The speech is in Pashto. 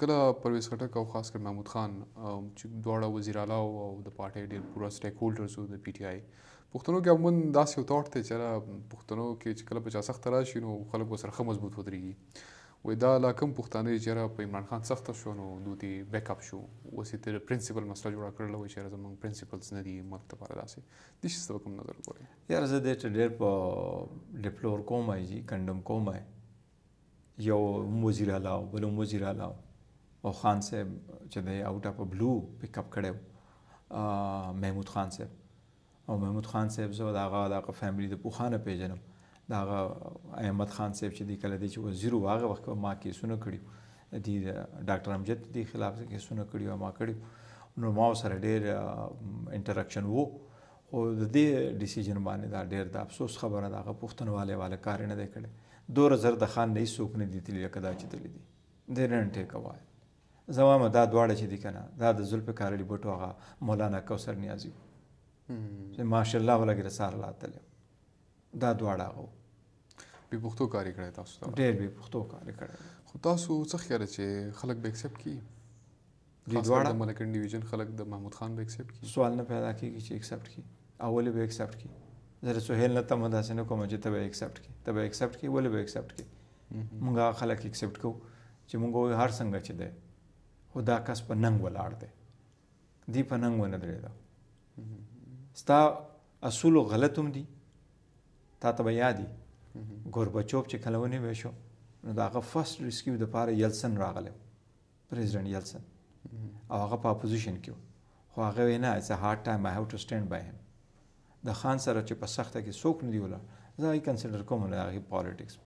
کله پرویز خټک او خاص کر محمود خان چې دواړه وزیر اعلی او د پارټۍ ډېر پورا سټیک هولډرز وو د پی ټی آی پښتنو کې عموما داسې یو تاټ دی چې پښتنو کې چې کله په چا سخت راشي نو خلک ورسره ښه مضبوط ودرېږي وې دا لا کوم پښتانه چې په عمران خان سخت شو نو دوی دی بیک اپ شو اوسې تر پرنسپل مسله جوړ کړل وې چې زمونږ پرنسپلز نه دي ملک ته پاره داسې د شي څه کوم نظر کوي یار زه د ډېر په ډیپلور کوم ای جی کنډم کوم ای یو وزیر اعلی بل وزیر اعلی او خان صاحب چې د اوټ اپ بلو پک اپ کړو محمود خان صاحب او محمود خان صاحب زو دا غا د فاميلي د پوخانه پیژنم دا غا احمد خان صاحب چې د کله دی چې وزیر واغه وخت ما کې سونه کړی دی ډاکټر امجد دی خلاف کې سونه کړی ما کړی نو ما سره ډیر انټریکشن وو او د دې ډیسیژن باندې دا ډیر د افسوس خبره دا غا پښتنواله والے کار نه دی کړی دور زر د خان نه هیڅ څوک نه دی تللی کدا چې تللی دی دیر نه ټیک وای زما دا دواړه چې دي کنه دا د ذوالفقار علي بوټو هغه مولانا کوثر نیازی چې ماشاءالله ولګره سار الله تعالی دا دواړه هغه به پښتو کاری کړی تاسو ته ډېر به پښتو کاری کړی خو تاسو څه خیال چې خلک به اکسپټ کی دي دواړه ملک ډیویژن خلک د محمود خان به اکسپټ کی سوال نه پیدا کیږي چې اکسپټ کی اول به اکسپټ کی زره سهیل نه تم داسې نه کوم چې ته به اکسپټ کی ته به اکسپټ کی ولې به اکسپټ کی مونږه خلک اکسپټ کو چې مونږ هر څنګه چې ده خو دا کس په ننګ ولاړ دی دی په ننګ ونه درېده ستا اصول غلط هم دي تا ته به یادي ګوربچوف چې کله ونی وشو نو دا هغه فرست ریسکیو د پاره یلسن راغله پریزیدنت یلسن او هغه په اپوزیشن کې خو هغه وینا اټس ا هارد ټایم آی هاف ټو سټیند بای هیم د خان سره چې په سخته کې څوک نه دی ولا زه یې کنسیډر کوم نه هغه پالیټکس